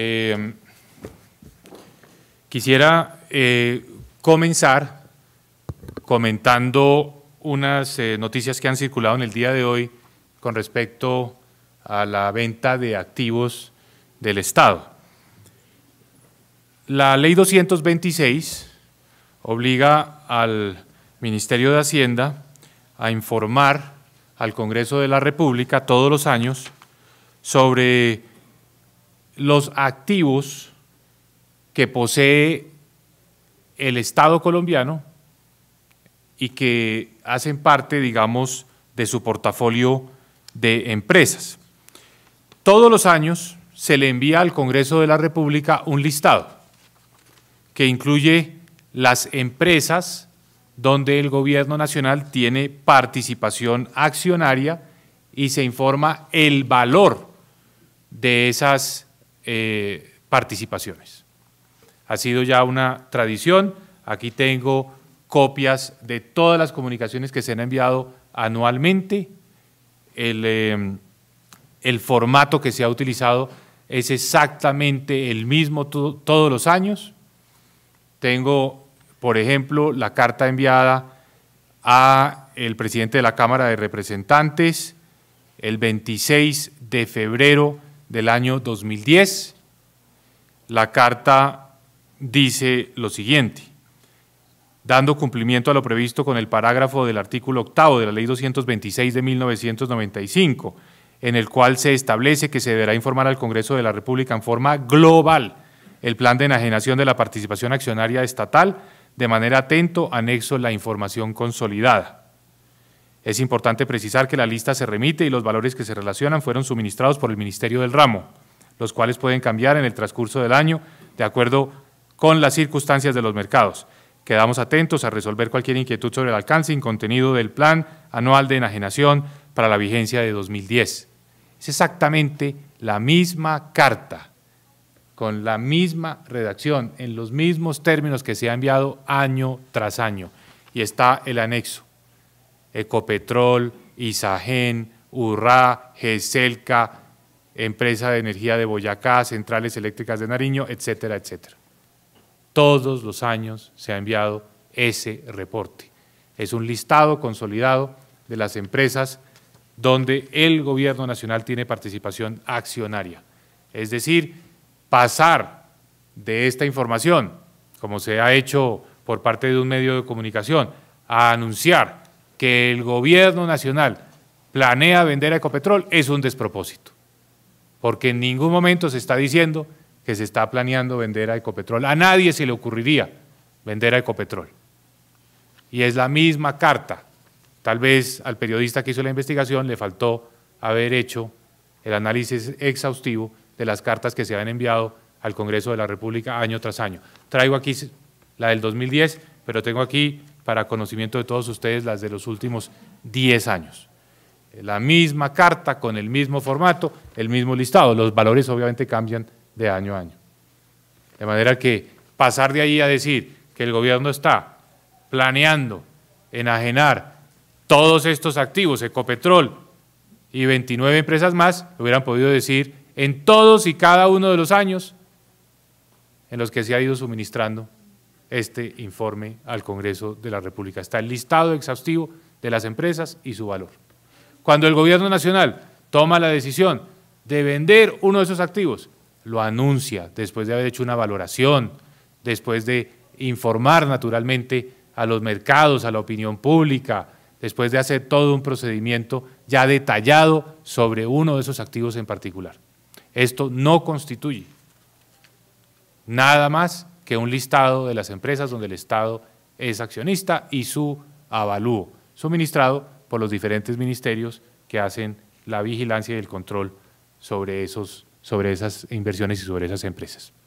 Eh, quisiera eh, comenzar comentando unas eh, noticias que han circulado en el día de hoy con respecto a la venta de activos del Estado. La ley 226 obliga al Ministerio de Hacienda a informar al Congreso de la República todos los años sobre los activos que posee el Estado colombiano y que hacen parte, digamos, de su portafolio de empresas. Todos los años se le envía al Congreso de la República un listado que incluye las empresas donde el gobierno nacional tiene participación accionaria y se informa el valor de esas eh, participaciones. Ha sido ya una tradición. Aquí tengo copias de todas las comunicaciones que se han enviado anualmente. El, eh, formato que se ha utilizado es exactamente el mismo todos los años. Tengo, por ejemplo, la carta enviada a el presidente de la Cámara de Representantes el 26 de febrero del año 2010. La carta dice lo siguiente, dando cumplimiento a lo previsto con el parágrafo del artículo octavo de la Ley 226 de 1995, en el cual se establece que se deberá informar al Congreso de la República en forma global el plan de enajenación de la participación accionaria estatal, de manera atento, anexo la información consolidada. Es importante precisar que la lista se remite y los valores que se relacionan fueron suministrados por el Ministerio del Ramo, los cuales pueden cambiar en el transcurso del año de acuerdo con las circunstancias de los mercados. Quedamos atentos a resolver cualquier inquietud sobre el alcance y contenido del Plan Anual de Enajenación para la vigencia de 2010. Es exactamente la misma carta, con la misma redacción, en los mismos términos que se ha enviado año tras año. Y está el anexo. Ecopetrol, Isagen, Urra, GESELCA, Empresa de Energía de Boyacá, Centrales Eléctricas de Nariño, etcétera, etcétera. Todos los años se ha enviado ese reporte. Es un listado consolidado de las empresas donde el gobierno nacional tiene participación accionaria. Es decir, pasar de esta información, como se ha hecho por parte de un medio de comunicación, a anunciar que el gobierno nacional planea vender a Ecopetrol es un despropósito, porque en ningún momento se está diciendo que se está planeando vender a Ecopetrol. A nadie se le ocurriría vender a Ecopetrol. Y es la misma carta. Tal vez al periodista que hizo la investigación le faltó haber hecho el análisis exhaustivo de las cartas que se han enviado al Congreso de la República año tras año. Traigo aquí la del 2010, pero tengo aquí para conocimiento de todos ustedes las de los últimos 10 años. La misma carta con el mismo formato, el mismo listado. Los valores obviamente cambian de año a año. De manera que pasar de ahí a decir que el gobierno está planeando enajenar todos estos activos, Ecopetrol y 29 empresas más, lo hubieran podido decir en todos y cada uno de los años en los que se ha ido suministrando este informe al Congreso de la República. Está el listado exhaustivo de las empresas y su valor. Cuando el Gobierno Nacional toma la decisión de vender uno de esos activos, lo anuncia después de haber hecho una valoración, después de informar naturalmente a los mercados, a la opinión pública, después de hacer todo un procedimiento ya detallado sobre uno de esos activos en particular. Esto no constituye nada más que un listado de las empresas donde el Estado es accionista y su avalúo, suministrado por los diferentes ministerios que hacen la vigilancia y el control sobre, esos, sobre esas inversiones y sobre esas empresas.